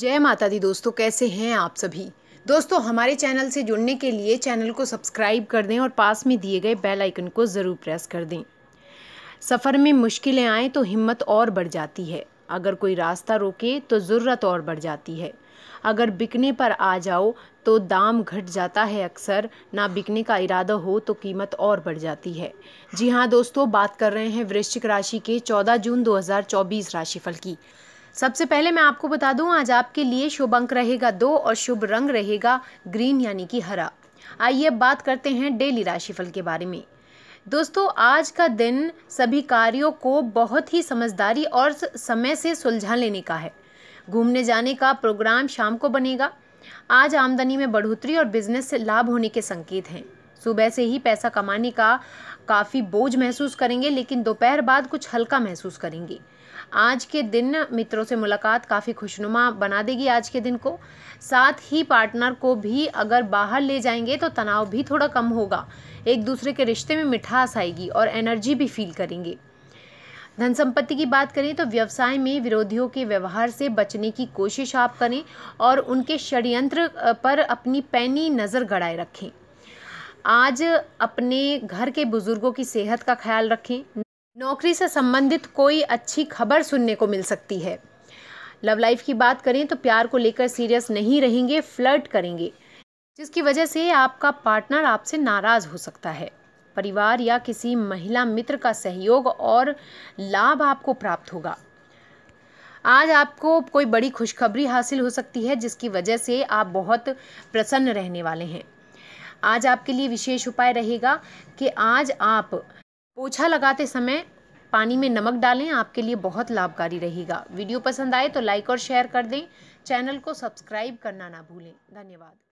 जय माता दी दोस्तों कैसे हैं आप सभी दोस्तों हमारे चैनल से जुड़ने के लिए चैनल को सब्सक्राइब कर दें और पास में दिए गए बेल आइकन को ज़रूर प्रेस कर दें सफ़र में मुश्किलें आएँ तो हिम्मत और बढ़ जाती है अगर कोई रास्ता रोके तो ज़रूरत और बढ़ जाती है अगर बिकने पर आ जाओ तो दाम घट जाता है अक्सर ना बिकने का इरादा हो तो कीमत और बढ़ जाती है जी हाँ दोस्तों बात कर रहे हैं वृश्चिक राशि के 14 जून 2024 राशिफल की सबसे पहले मैं आपको बता दूं आज आपके लिए शुभ अंक रहेगा दो और शुभ रंग रहेगा ग्रीन यानी कि हरा आइए बात करते हैं डेली राशिफल के बारे में दोस्तों आज का दिन सभी कार्यों को बहुत ही समझदारी और समय से सुलझा लेने का है घूमने जाने का प्रोग्राम शाम को बनेगा आज आमदनी में बढ़ोतरी और बिजनेस से लाभ होने के संकेत हैं सुबह से ही पैसा कमाने का काफ़ी बोझ महसूस करेंगे लेकिन दोपहर बाद कुछ हल्का महसूस करेंगे आज के दिन मित्रों से मुलाकात काफ़ी खुशनुमा बना देगी आज के दिन को साथ ही पार्टनर को भी अगर बाहर ले जाएंगे तो तनाव भी थोड़ा कम होगा एक दूसरे के रिश्ते में मिठास आएगी और एनर्जी भी फील करेंगे धन संपत्ति की बात करें तो व्यवसाय में विरोधियों के व्यवहार से बचने की कोशिश आप करें और उनके षडयंत्र पर अपनी पैनी नज़र गड़ाए रखें आज अपने घर के बुज़ुर्गों की सेहत का ख्याल रखें नौकरी से संबंधित कोई अच्छी खबर सुनने को मिल सकती है लव लाइफ की बात करें तो प्यार को लेकर सीरियस नहीं रहेंगे फ्लर्ट करेंगे जिसकी वजह से आपका पार्टनर आपसे नाराज़ हो सकता है परिवार या किसी महिला मित्र का सहयोग और लाभ आपको प्राप्त होगा आज आपको कोई बड़ी खुशखबरी हासिल हो सकती है जिसकी वजह से आप बहुत प्रसन्न रहने वाले हैं आज आपके लिए विशेष उपाय रहेगा कि आज आप पोछा लगाते समय पानी में नमक डालें आपके लिए बहुत लाभकारी रहेगा वीडियो पसंद आए तो लाइक और शेयर कर दें चैनल को सब्सक्राइब करना ना भूलें धन्यवाद